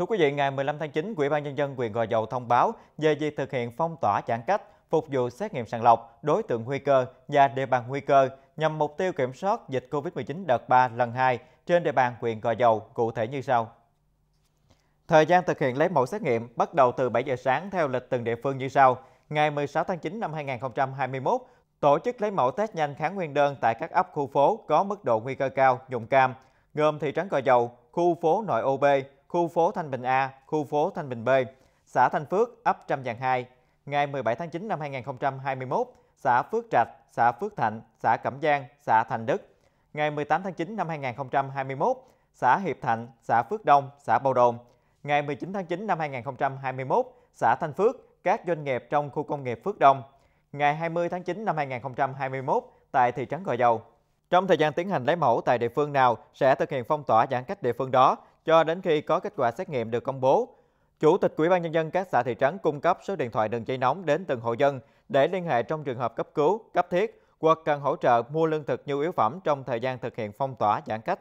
Thưa quý vị, ngày 15 tháng 9, Ủy ban Nhân dân quyền Gò Dầu thông báo về việc thực hiện phong tỏa giãn cách, phục vụ xét nghiệm sàng lọc, đối tượng nguy cơ và địa bàn nguy cơ nhằm mục tiêu kiểm soát dịch COVID-19 đợt 3 lần 2 trên địa bàn quyền Gò Dầu, cụ thể như sau. Thời gian thực hiện lấy mẫu xét nghiệm bắt đầu từ 7 giờ sáng theo lịch từng địa phương như sau. Ngày 16 tháng 9 năm 2021, tổ chức lấy mẫu test nhanh kháng nguyên đơn tại các ấp khu phố có mức độ nguy cơ cao, dùng cam, gồm thị trấn Gò Dầu, khu phố nội ô khu phố Thanh Bình A, khu phố Thanh Bình B, xã Thanh Phước, ấp Trăm Giàng 2, ngày 17 tháng 9 năm 2021, xã Phước Trạch, xã Phước Thạnh, xã Cẩm Giang, xã Thành Đức, ngày 18 tháng 9 năm 2021, xã Hiệp Thạnh, xã Phước Đông, xã Bầu Đồn, ngày 19 tháng 9 năm 2021, xã Thanh Phước, các doanh nghiệp trong khu công nghiệp Phước Đông, ngày 20 tháng 9 năm 2021 tại thị trấn Gò Dầu. Trong thời gian tiến hành lấy mẫu tại địa phương nào sẽ thực hiện phong tỏa giãn cách địa phương đó cho đến khi có kết quả xét nghiệm được công bố. Chủ tịch Ủy ban nhân dân các xã thị trấn cung cấp số điện thoại đường dây nóng đến từng hộ dân để liên hệ trong trường hợp cấp cứu, cấp thiết hoặc cần hỗ trợ mua lương thực nhu yếu phẩm trong thời gian thực hiện phong tỏa giãn cách.